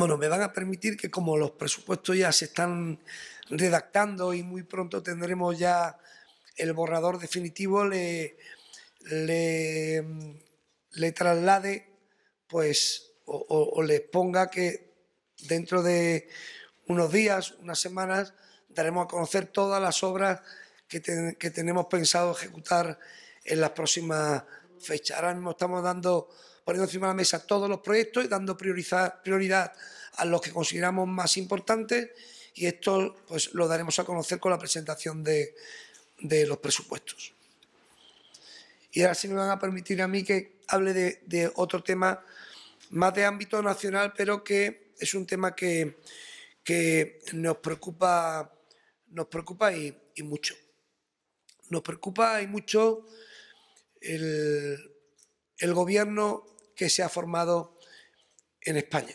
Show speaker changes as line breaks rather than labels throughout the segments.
bueno, me van a permitir que como los presupuestos ya se están redactando y muy pronto tendremos ya el borrador definitivo, le, le, le traslade, pues, o, le ponga que dentro de unos días, unas semanas, daremos a conocer todas las obras que, que tenemos pensado ejecutar en las próximas fechas. Ahora estamos dando poniendo encima de la mesa todos los proyectos y dando prioridad, prioridad a los que consideramos más importantes y esto pues lo daremos a conocer con la presentación de, los presupuestos. Y ahora sí me van a permitir a mí que hable de, otro tema más de ámbito nacional, pero que es un tema que, que nos preocupa, nos preocupa y, mucho. Nos preocupa y mucho el, el gobierno que se ha formado en España.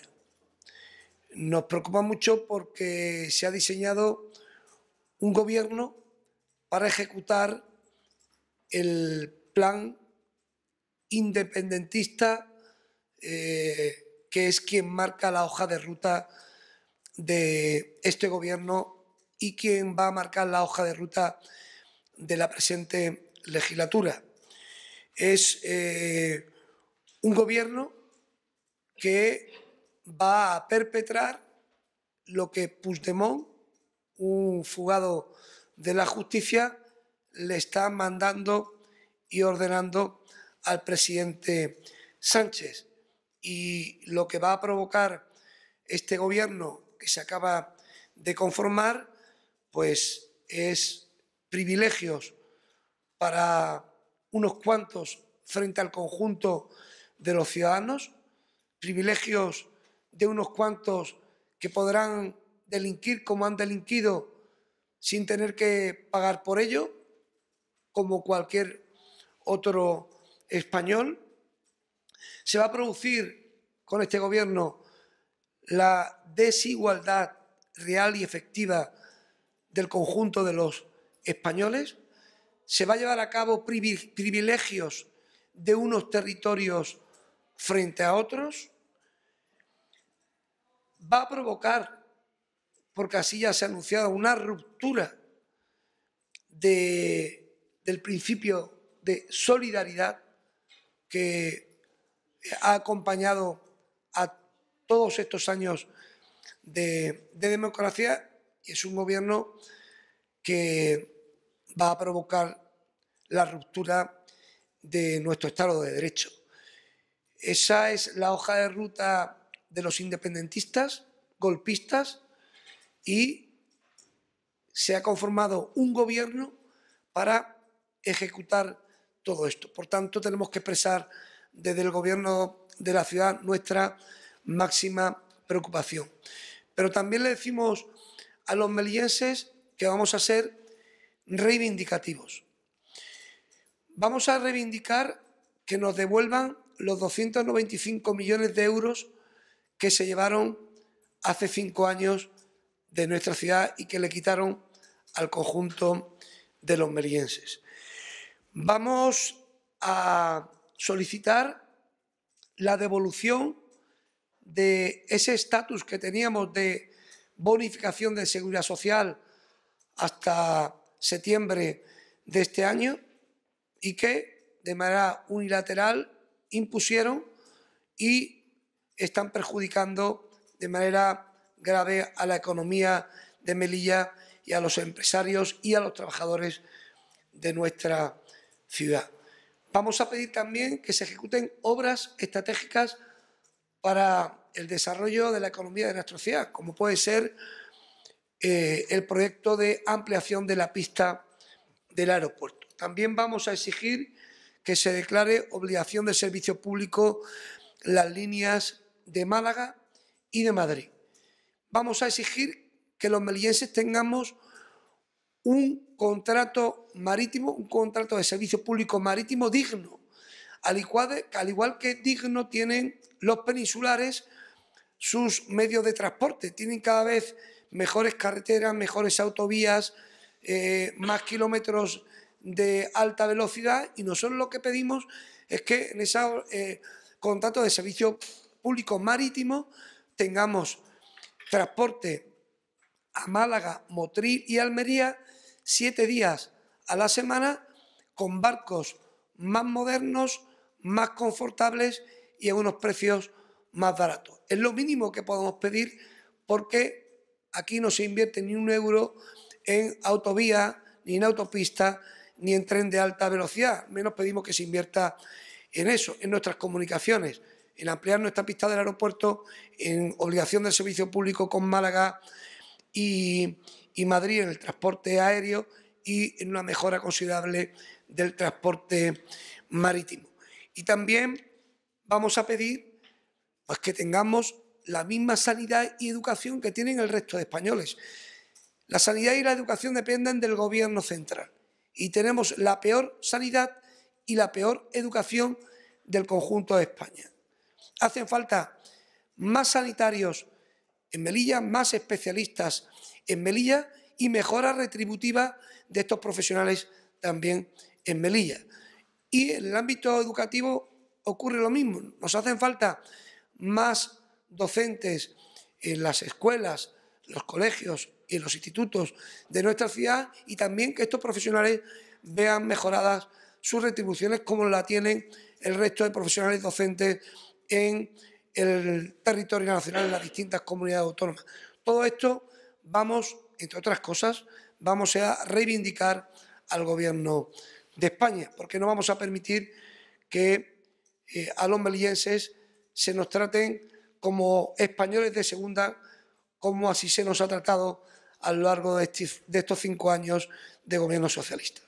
Nos preocupa mucho porque se ha diseñado un gobierno para ejecutar el plan independentista eh, que es quien marca la hoja de ruta de este gobierno y quien va a marcar la hoja de ruta de la presente legislatura. Es eh, un gobierno que va a perpetrar lo que Puigdemont, un fugado de la justicia, le está mandando y ordenando al presidente Sánchez. Y lo que va a provocar este gobierno que se acaba de conformar, pues es privilegios para unos cuantos frente al conjunto de los ciudadanos, privilegios de unos cuantos que podrán delinquir como han delinquido sin tener que pagar por ello, como cualquier otro español. Se va a producir con este gobierno la desigualdad real y efectiva del conjunto de los españoles. Se va a llevar a cabo privilegios de unos territorios frente a otros, va a provocar, porque así ya se ha anunciado, una ruptura del principio de solidaridad que ha acompañado a todos estos años de democracia y es un gobierno que va a provocar la ruptura de nuestro Estado de Derecho. Esa es la hoja de ruta de los independentistas, golpistas, y se ha conformado un gobierno para ejecutar todo esto. Por tanto, tenemos que expresar desde el gobierno de la ciudad nuestra máxima preocupación. Pero también le decimos a los melillenses que vamos a ser reivindicativos. Vamos a reivindicar que nos devuelvan los 295 millones de euros que se llevaron hace cinco años de nuestra ciudad y que le quitaron al conjunto de los merienses. Vamos a solicitar la devolución de ese estatus que teníamos de bonificación de seguridad social hasta septiembre de este año y que de manera unilateral impusieron y están perjudicando de manera grave a la economía de Melilla y a los empresarios y a los trabajadores de nuestra ciudad. Vamos a pedir también que se ejecuten obras estratégicas para el desarrollo de la economía de nuestra ciudad, como puede ser eh, el proyecto de ampliación de la pista del aeropuerto. También vamos a exigir que se declare obligación de servicio público las líneas de Málaga y de Madrid. Vamos a exigir que los melillenses tengamos un contrato marítimo, un contrato de servicio público marítimo digno, al igual, que digno tienen los peninsulares sus medios de transporte. Tienen cada vez mejores carreteras, mejores autovías, eh, más kilómetros de alta velocidad y nosotros lo que pedimos es que en ese eh, contrato de servicio público marítimo tengamos transporte a Málaga, Motril y Almería siete días a la semana con barcos más modernos, más confortables y a unos precios más baratos. Es lo mínimo que podemos pedir porque aquí no se invierte ni un euro en autovía ni en autopista ni en tren de alta velocidad, menos pedimos que se invierta en eso, en nuestras comunicaciones, en ampliar nuestra pista del aeropuerto, en obligación del servicio público con Málaga y, Madrid en el transporte aéreo y en una mejora considerable del transporte marítimo. Y también vamos a pedir pues, que tengamos la misma sanidad y educación que tienen el resto de españoles. La sanidad y la educación dependen del gobierno central y tenemos la peor sanidad y la peor educación del conjunto de España. Hacen falta más sanitarios en Melilla, más especialistas en Melilla y mejora retributiva de estos profesionales también en Melilla. Y en el ámbito educativo ocurre lo mismo. Nos hacen falta más docentes en las escuelas, los colegios, y los institutos de nuestra ciudad y también que estos profesionales vean mejoradas sus retribuciones como la tienen el resto de profesionales docentes en el territorio nacional, en las distintas comunidades autónomas. Todo esto vamos, entre otras cosas, vamos a reivindicar al Gobierno de España, porque no vamos a permitir que eh, a los melillenses se nos traten como españoles de segunda, como así se nos ha tratado a lo largo de, estos cinco años de gobierno socialista.